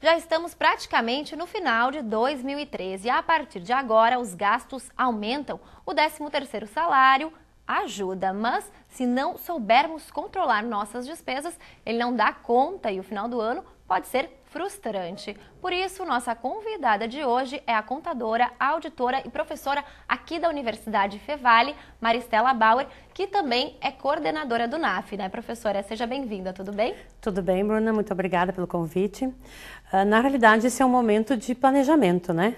Já estamos praticamente no final de 2013 e a partir de agora os gastos aumentam. O 13º salário ajuda, mas se não soubermos controlar nossas despesas, ele não dá conta e o final do ano pode ser frustrante. Por isso, nossa convidada de hoje é a contadora, auditora e professora aqui da Universidade Fevale, Maristela Bauer, que também é coordenadora do NAF, né, professora? Seja bem-vinda, tudo bem? Tudo bem, Bruna, muito obrigada pelo convite. Ah, na realidade, esse é um momento de planejamento, né?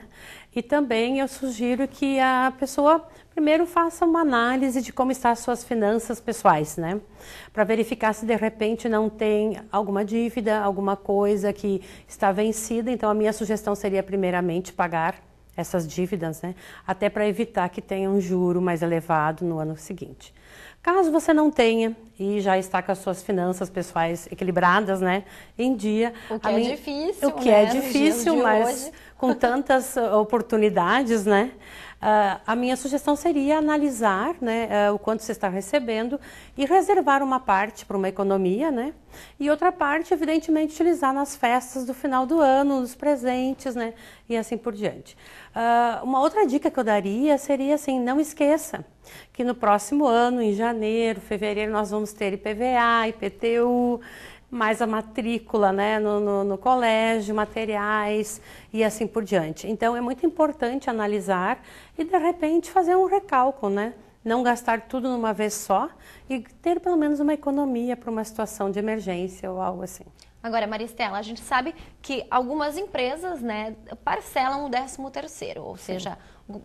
E também eu sugiro que a pessoa primeiro faça uma análise de como estão as suas finanças pessoais, né? Para verificar se de repente não tem alguma dívida, alguma coisa que está vencida. Então a minha sugestão seria primeiramente pagar essas dívidas, né? Até para evitar que tenha um juro mais elevado no ano seguinte. Caso você não tenha e já está com as suas finanças pessoais equilibradas, né, em dia, o que é minha... difícil, o que é né? é difícil, mas hoje com tantas eh, oportunidades, né? Uh, a minha sugestão seria analisar né, uh, o quanto você está recebendo e reservar uma parte para uma economia, né? E outra parte, evidentemente, utilizar nas festas do final do ano, nos presentes, né? E assim por diante. Uh, uma outra dica que eu daria seria assim, não esqueça que no próximo ano, em janeiro, fevereiro, nós vamos ter IPVA, IPTU, mais a matrícula né, no, no, no, colégio, materiais e assim por diante. Então é muito importante analisar e de repente fazer um recalco, né? Não gastar tudo numa vez só e ter pelo menos uma economia para uma situação de emergência ou algo assim. Agora, Maristela, a gente sabe que algumas empresas né, parcelam o 13 terceiro, ou Sim. seja,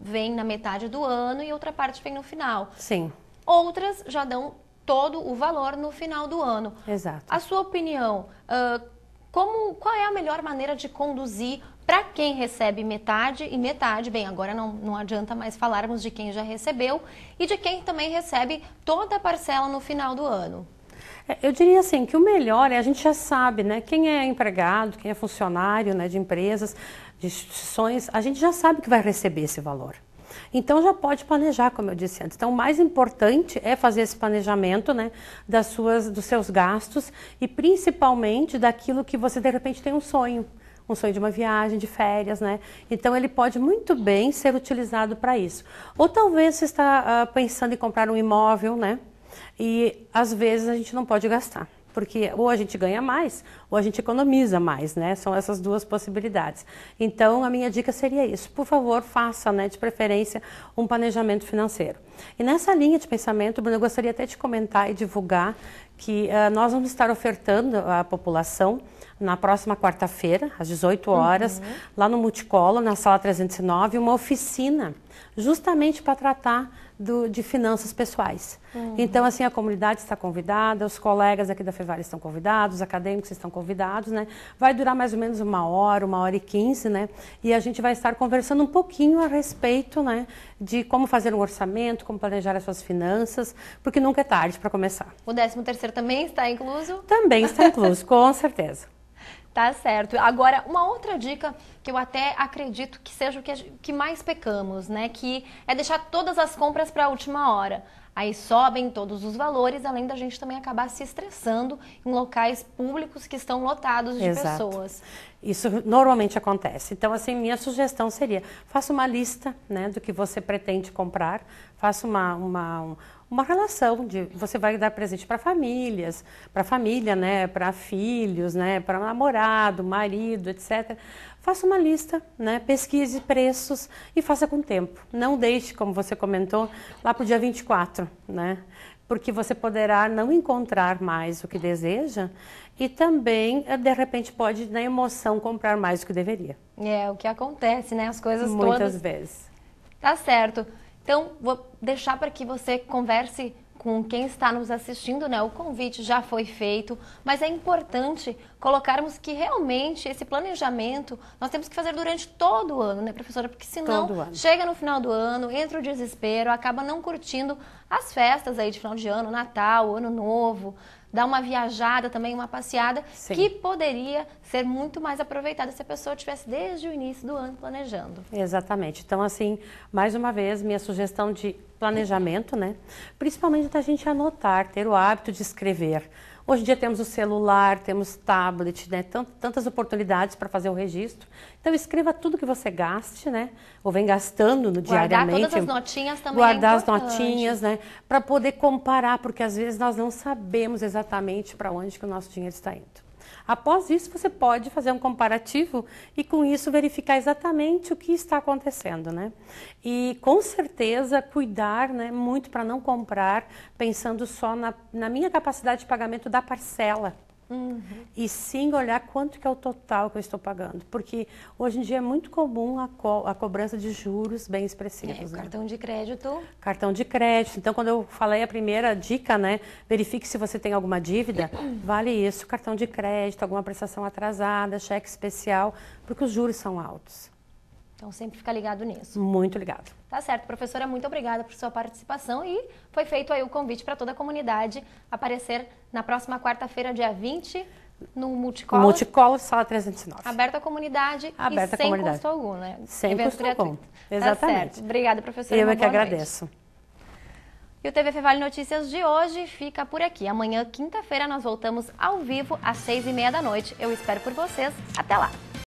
vem na metade do ano e outra parte vem no final. Sim. Outras já dão todo o valor no final do ano. Exato. A sua opinião, uh, como, qual é a melhor maneira de conduzir para quem recebe metade e metade? Bem, agora não, não adianta mais falarmos de quem já recebeu e de quem também recebe toda a parcela no final do ano. É, eu diria assim que o melhor é a gente já sabe, né? Quem é empregado, quem é funcionário né, de empresas, de instituições, a gente já sabe que vai receber esse valor. Então já pode planejar, como eu disse antes. Então o mais importante é fazer esse planejamento, né, das suas, dos seus gastos e principalmente daquilo que você de repente tem um sonho um sonho de uma viagem, de férias, né? Então ele pode muito bem ser utilizado para isso. Ou talvez você está uh, pensando em comprar um imóvel, né? E às vezes a gente não pode gastar porque ou a gente ganha mais ou a gente economiza mais, né? São essas duas possibilidades. Então, a minha dica seria isso. Por favor, faça, né, de preferência, um planejamento financeiro. E nessa linha de pensamento, Bruno, eu gostaria até de comentar e divulgar que uh, nós vamos estar ofertando à população na próxima quarta-feira, às 18 uhum. horas, uhum. lá no Multicolo na sala 309, uma oficina justamente para tratar do, de finanças pessoais. Uhum. Então, assim, a comunidade está convidada, os colegas aqui da FEVAR estão convidados, os acadêmicos estão convidados, né? Vai durar mais ou menos uma hora, uma hora e quinze, né? E a gente vai estar conversando um pouquinho a respeito, né? De como fazer um orçamento, como planejar as suas finanças, porque nunca é tarde para começar. O 13 também está incluso? Também está incluso, com certeza. Tá certo. Agora, uma outra dica que eu até acredito que seja o que, que mais pecamos, né? Que é deixar todas as compras para a última hora. Aí sobem todos os valores, além da gente também acabar se estressando em locais públicos que estão lotados de Exato. pessoas. Isso normalmente acontece. Então, assim, minha sugestão seria: faça uma lista né, do que você pretende comprar, faça uma, uma um, uma relação de você vai dar presente para famílias, para família, né, para filhos, né, para namorado, marido, etc. Faça uma lista, né, pesquise preços e faça com tempo. Não deixe, como você comentou, lá para o dia 24, né? Porque você poderá não encontrar mais o que deseja e também, eh, de repente, pode, na emoção, comprar mais do que deveria. É, o que acontece, né? As coisas Muitas todas... vezes. Tá certo. Então, vou deixar para que você converse com quem está nos assistindo, né? O convite já foi feito, mas é importante colocarmos que realmente esse planejamento nós temos que fazer durante todo o ano, né, professora? Porque senão chega no final do ano, entra o desespero, acaba não curtindo as festas aí de final de ano, Natal, Ano Novo, dar uma viajada também, uma passeada, Sim. que poderia ser muito mais aproveitada se a pessoa tivesse desde o início do ano planejando. Exatamente. Então, assim, mais uma vez, minha sugestão de planejamento, né? Principalmente da gente anotar, ter o hábito de escrever. Hoje em dia temos o celular, temos tablet, né? tantas oportunidades para fazer o registro. Então escreva tudo que você gaste, né? Ou vem gastando no, diariamente. Guardar todas as notinhas também. É Guardar é as notinhas, né? Para poder comparar, porque às vezes nós não sabemos exatamente para onde que o nosso dinheiro está indo. Após isso, você pode fazer um comparativo e com isso verificar exatamente o que está acontecendo, né? E com certeza cuidar, né, muito para não comprar pensando só na, na minha capacidade de pagamento da parcela Uhum. E sim olhar quanto que é o total que eu estou pagando. Porque hoje em dia é muito comum a, co a cobrança de juros bem expressivos. É, né? Cartão de crédito. Cartão de crédito. Então, quando eu falei a primeira dica, né? Verifique se você tem alguma dívida. Vale isso, cartão de crédito, alguma prestação atrasada, cheque especial, porque os juros são altos. Então, sempre fica ligado nisso. Muito ligado. Tá certo, professora, muito obrigada por sua participação e foi feito aí o convite para toda a comunidade aparecer na próxima quarta-feira, dia 20, no Multicolo. Multicolo, sala 309. Aberta à comunidade Aberta e sem comunidade. custo algum, né? Sem Evento custo algum, tá exatamente. Tá obrigada, professora. Eu é que agradeço. Noite. E o TV Vale Notícias de hoje fica por aqui. Amanhã, quinta-feira, nós voltamos ao vivo às seis e meia da noite. Eu espero por vocês. Até lá!